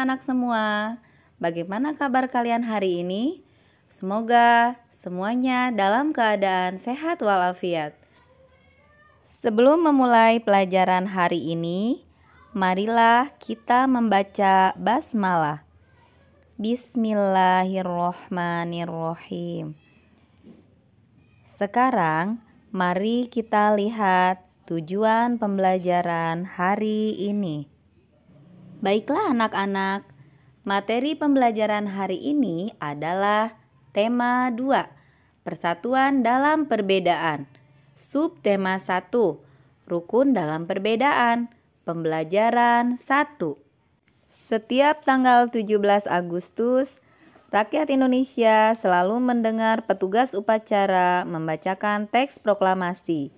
anak-anak semua. Bagaimana kabar kalian hari ini? Semoga semuanya dalam keadaan sehat walafiat. Sebelum memulai pelajaran hari ini, marilah kita membaca basmalah. Bismillahirrohmanirrohim. Sekarang, mari kita lihat tujuan pembelajaran hari ini. Baiklah anak-anak, materi pembelajaran hari ini adalah tema 2, persatuan dalam perbedaan. Subtema 1, rukun dalam perbedaan. Pembelajaran 1. Setiap tanggal 17 Agustus, Rakyat Indonesia selalu mendengar petugas upacara membacakan teks proklamasi.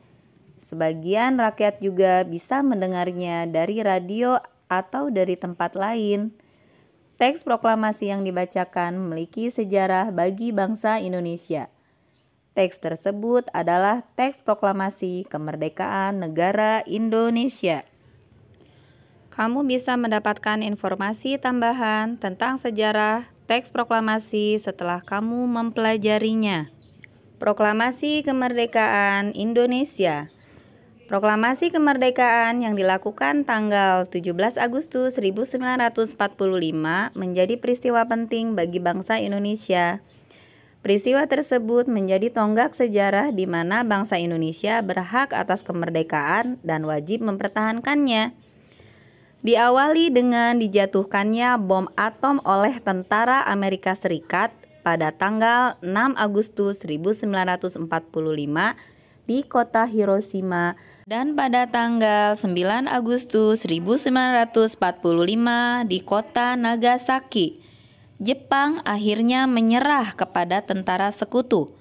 Sebagian rakyat juga bisa mendengarnya dari radio atau dari tempat lain. Teks proklamasi yang dibacakan memiliki sejarah bagi bangsa Indonesia. Teks tersebut adalah teks proklamasi kemerdekaan negara Indonesia. Kamu bisa mendapatkan informasi tambahan tentang sejarah teks proklamasi setelah kamu mempelajarinya. Proklamasi Kemerdekaan Indonesia Proklamasi kemerdekaan yang dilakukan tanggal 17 Agustus 1945 menjadi peristiwa penting bagi bangsa Indonesia. Peristiwa tersebut menjadi tonggak sejarah di mana bangsa Indonesia berhak atas kemerdekaan dan wajib mempertahankannya. Diawali dengan dijatuhkannya bom atom oleh tentara Amerika Serikat pada tanggal 6 Agustus 1945 di kota Hiroshima dan pada tanggal 9 Agustus 1945 di kota Nagasaki. Jepang akhirnya menyerah kepada tentara sekutu.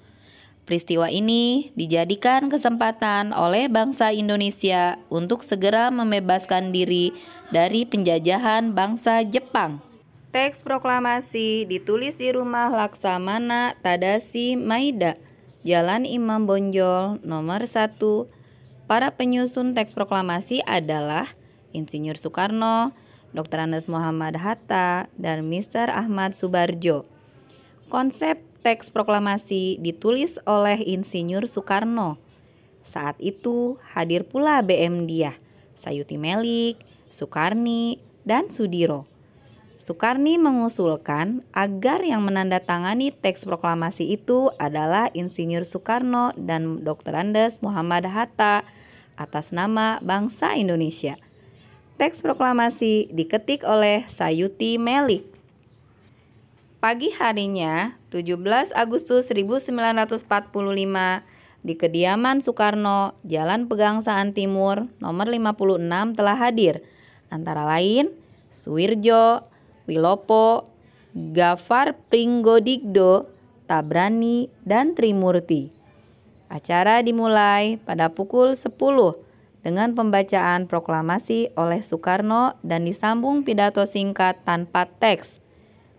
Peristiwa ini dijadikan kesempatan oleh bangsa Indonesia untuk segera membebaskan diri dari penjajahan bangsa Jepang. Teks proklamasi ditulis di rumah Laksamana Tadashi Maida Jalan Imam Bonjol, nomor 1. Para penyusun teks proklamasi adalah Insinyur Soekarno, Dr. Anas Muhammad Hatta, dan Mr. Ahmad Subarjo. Konsep teks proklamasi ditulis oleh Insinyur Soekarno. Saat itu hadir pula BM dia, Sayuti Melik, Soekarni, dan Sudiro. Soekarni mengusulkan agar yang menandatangani teks proklamasi itu adalah Insinyur Soekarno dan Dr. Andes Muhammad Hatta atas nama bangsa Indonesia. Teks proklamasi diketik oleh Sayuti Melik. Pagi harinya, 17 Agustus 1945, di kediaman Soekarno, Jalan Pegangsaan Timur, nomor 56 telah hadir, antara lain Suwirjo, Pilopo, Gafar Pringgodigdo, Tabrani, dan Trimurti. Acara dimulai pada pukul 10 dengan pembacaan proklamasi oleh Soekarno dan disambung pidato singkat tanpa teks.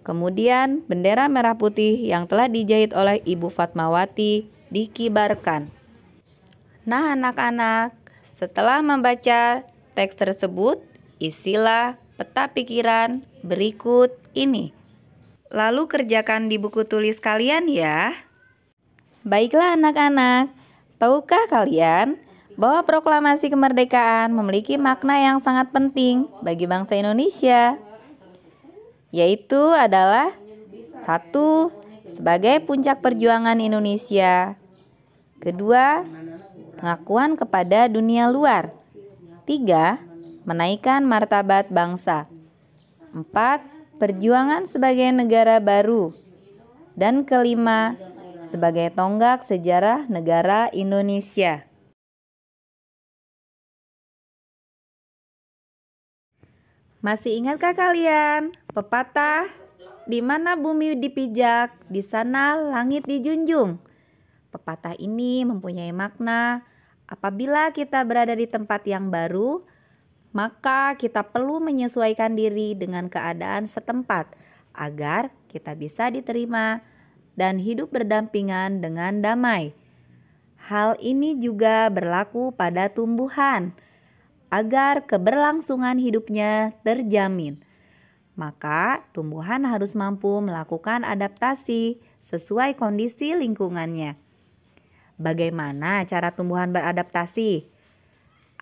Kemudian bendera merah putih yang telah dijahit oleh Ibu Fatmawati dikibarkan. Nah anak-anak, setelah membaca teks tersebut, isilah peta pikiran berikut ini. Lalu kerjakan di buku tulis kalian ya. Baiklah anak-anak, tahukah kalian bahwa proklamasi kemerdekaan memiliki makna yang sangat penting bagi bangsa Indonesia? Yaitu adalah satu sebagai puncak perjuangan Indonesia. Kedua, pengakuan kepada dunia luar. Tiga, menaikkan martabat bangsa. 4. Perjuangan sebagai negara baru. Dan kelima, sebagai tonggak sejarah negara Indonesia. Masih ingatkah kalian pepatah di mana bumi dipijak, di sana langit dijunjung? Pepatah ini mempunyai makna apabila kita berada di tempat yang baru, maka kita perlu menyesuaikan diri dengan keadaan setempat agar kita bisa diterima dan hidup berdampingan dengan damai. Hal ini juga berlaku pada tumbuhan agar keberlangsungan hidupnya terjamin. Maka, tumbuhan harus mampu melakukan adaptasi sesuai kondisi lingkungannya. Bagaimana cara tumbuhan beradaptasi?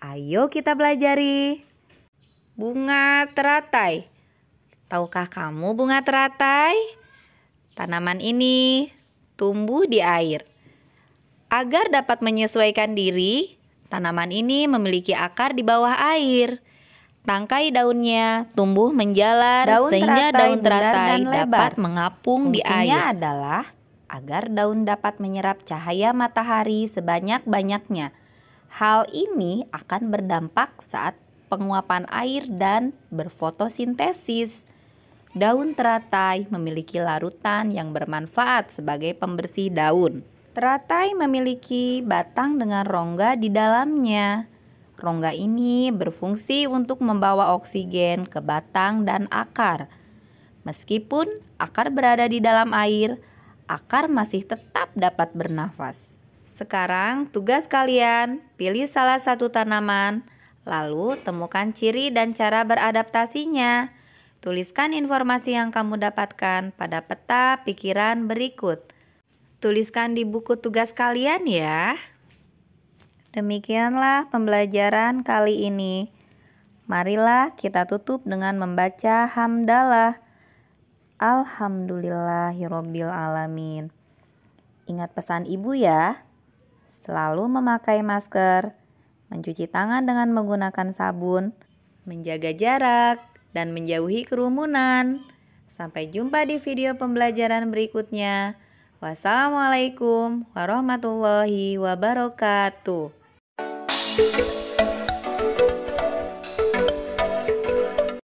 Ayo kita belajari. Bunga teratai. Tahukah kamu bunga teratai? Tanaman ini tumbuh di air. Agar dapat menyesuaikan diri, tanaman ini memiliki akar di bawah air. Tangkai daunnya tumbuh menjalar daun sehingga teratai, daun teratai dapat mengapung Fungsinya di air. adalah agar daun dapat menyerap cahaya matahari sebanyak-banyaknya Hal ini akan berdampak saat penguapan air dan berfotosintesis. Daun teratai memiliki larutan yang bermanfaat sebagai pembersih daun. Teratai memiliki batang dengan rongga di dalamnya. Rongga ini berfungsi untuk membawa oksigen ke batang dan akar. Meskipun akar berada di dalam air, akar masih tetap dapat bernafas. Sekarang tugas kalian pilih salah satu tanaman, lalu temukan ciri dan cara beradaptasinya. Tuliskan informasi yang kamu dapatkan pada peta pikiran berikut. Tuliskan di buku tugas kalian ya. Demikianlah pembelajaran kali ini. Marilah kita tutup dengan membaca hamdalah. Alhamdulillahirobbilalamin. Ingat pesan ibu ya selalu memakai masker, mencuci tangan dengan menggunakan sabun, menjaga jarak, dan menjauhi kerumunan. Sampai jumpa di video pembelajaran berikutnya. Wassalamualaikum warahmatullahi wabarakatuh.